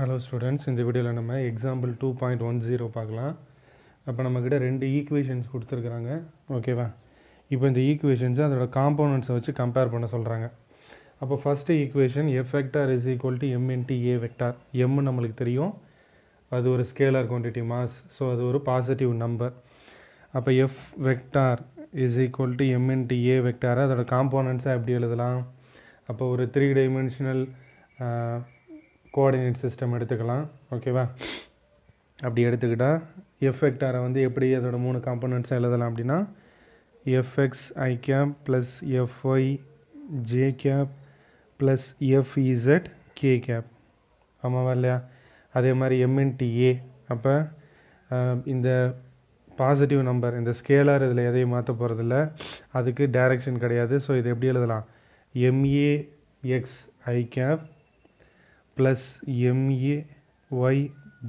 hello students இந்த வீடியோவில் நம்ம example two point one zero பார்க்கலாம் அப்போ நம்மக்கிட்ட ரெண்டு ஈக்குவேஷன்ஸ் கொடுத்துருக்குறாங்க ஓகேவா இப்போ இந்த ஈக்குவேஷன்ஸை அதோட காம்போனன்ட்ஸை வச்சு கம்பேர் பண்ண சொல்கிறாங்க அப்போ first equation F vector is equal to M A vector எம்னு நம்மளுக்கு தெரியும் அது ஒரு ஸ்கேலார் குவான்டிட்டி மாஸ் ஸோ அது ஒரு பாசிட்டிவ் நம்பர் அப்போ F vector is equal to M A vector அதோட காம்போனன்ட்ஸை எப்படி எழுதலாம் அப்போ ஒரு த்ரீ டைமென்ஷனல் கோஆர்டினேட் சிஸ்டம் எடுத்துக்கலாம் ஓகேவா அப்படி எடுத்துக்கிட்டால் எஃபெக்டாரை வந்து எப்படி அதோட மூணு காம்பனண்ட்ஸாக எழுதலாம் அப்படின்னா F X I cap plus F Y J cap plus F Z K cap ஆமாவா இல்லையா அதே மாதிரி எம்என்டிஏ அப்போ இந்த பாசிட்டிவ் நம்பர் இந்த ஸ்கேலார் இதில் எதையும் மாற்ற போகிறதில்ல அதுக்கு டைரக்ஷன் கிடையாது ஸோ இது எப்படி எழுதலாம் M A X I cap plus M A Y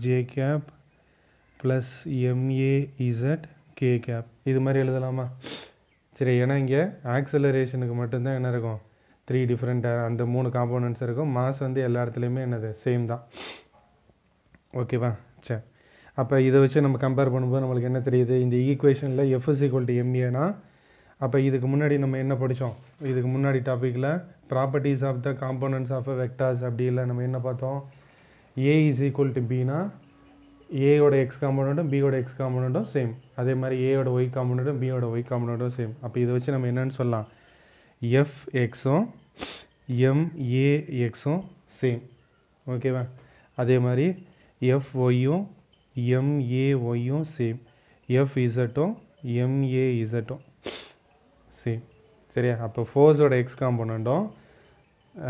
J cap plus M A Z K cap இது மாதிரி எழுதலாமா சரி ஏன்னா இங்கே ஆக்சலரேஷனுக்கு மட்டும்தான் என்ன இருக்கும் த்ரீ டிஃப்ரெண்ட்டாக அந்த மூணு காம்போனன்ட்ஸ் இருக்கும் மாஸ் வந்து எல்லா இடத்துலையுமே என்னது சேம் தான் ஓகேவா சரி அப்போ இதை வச்சு நம்ம கம்பேர் பண்ணும்போது நம்மளுக்கு என்ன தெரியுது இந்த ஈக்குவேஷனில் எஃப்எஸ் ஈக்குவல் டு எம்ஏனா அப்போ இதுக்கு முன்னாடி நம்ம என்ன படித்தோம் இதுக்கு முன்னாடி டாப்பிக்கில் properties of the components of a vectors அப்படி இல்லை நம்ம என்ன பார்த்தோம் ஏ இஸ் ஈக்குவல் டு பினா ஏயோட எக்ஸ் காம்பனண்ட்டும் பியோட எக்ஸ் காம்பனண்ட்டும் சேம் அதே மாதிரி ஏயோட ஒய் காம்பனண்ட்டும் பியோட ஒய் காம்பனண்ட்டும் சேம் அப்போ இதை வச்சு நம்ம என்னென்னு சொல்லலாம் எஃப் எக்ஸும் ஏ எக்ஸும் சேம் ஓகேவா அதே மாதிரி எஃப் ஒய்யும் எம்ஏ ஒய்யும் சேம் எஃப் இசட்டும் எம்ஏ இசட்டும் சி சரியா அப்போ ஃபோர்ஸோட எக்ஸ் காம்போனண்ட்டும்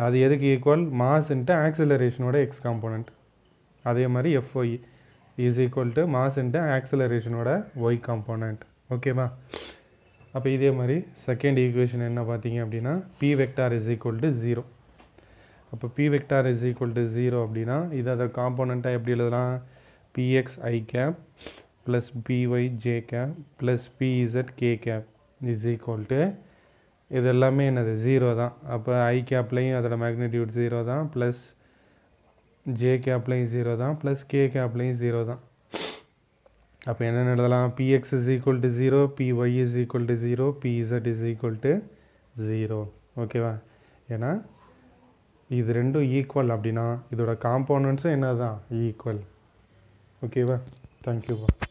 அது எதுக்கு ஈக்குவல் மாஸ்ன்ட்டு ஆக்சிலரேஷனோட எக்ஸ் காம்போனண்ட் அதே மாதிரி எஃப்ஒய் இஸ் ஈக்குவல் டு மாஸ்ன்ட்டு ஆக்சிலரேஷனோட ஒய் காம்போனண்ட் ஓகேவா அப்போ இதே மாதிரி செகண்ட் ஈக்குவேஷன் என்ன பார்த்தீங்க அப்படின்னா B vector is equal to zero அப்போ B vector is equal to zero அப்படின்னா இது அதை காம்போனண்ட்டாக எப்படி எழுதலாம் B X I cap plus B Y J cap plus B Z K cap is equal to இது எல்லாமே என்னது ஜீரோ தான் அப்போ ஐ கேப்லையும் அதோட மேக்னிடியூட் ஜீரோ தான் ப்ளஸ் ஜே கேப்லையும் ஜீரோ தான் ப்ளஸ் கே கேப்லையும் ஜீரோ தான் அப்போ என்னென்ன எழுதலாம் B X is equal to zero B Y is equal to zero B Z is equal to zero ஓகேவா ஏன்னா இது ரெண்டும் ஈக்குவல் அப்படின்னா இதோட காம்போனன்ட்ஸும் என்ன தான் ஈக்குவல் ஓகேவா தேங்க்யூப்பா